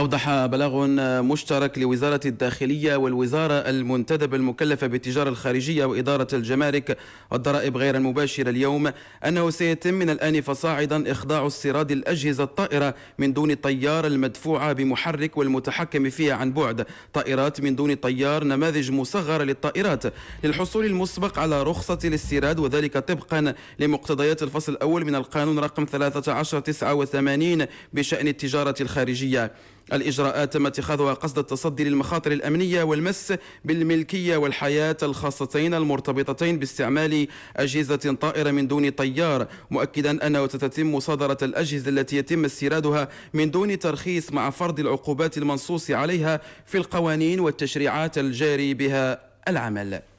أوضح بلاغ مشترك لوزارة الداخلية والوزارة المنتدبة المكلفة بالتجارة الخارجية وإدارة الجمارك والضرائب غير المباشرة اليوم أنه سيتم من الآن فصاعدا إخضاع استيراد الأجهزة الطائرة من دون طيار المدفوعة بمحرك والمتحكم فيها عن بعد طائرات من دون طيار نماذج مصغرة للطائرات للحصول المسبق على رخصة الاستيراد وذلك طبقا لمقتضيات الفصل الأول من القانون رقم 1389 بشأن التجارة الخارجية الإجراءات تم اتخاذها قصد التصدي للمخاطر الأمنية والمس بالملكية والحياة الخاصتين المرتبطتين باستعمال أجهزة طائرة من دون طيار مؤكدا أنه تتم مصادرة الأجهزة التي يتم استيرادها من دون ترخيص مع فرض العقوبات المنصوص عليها في القوانين والتشريعات الجاري بها العمل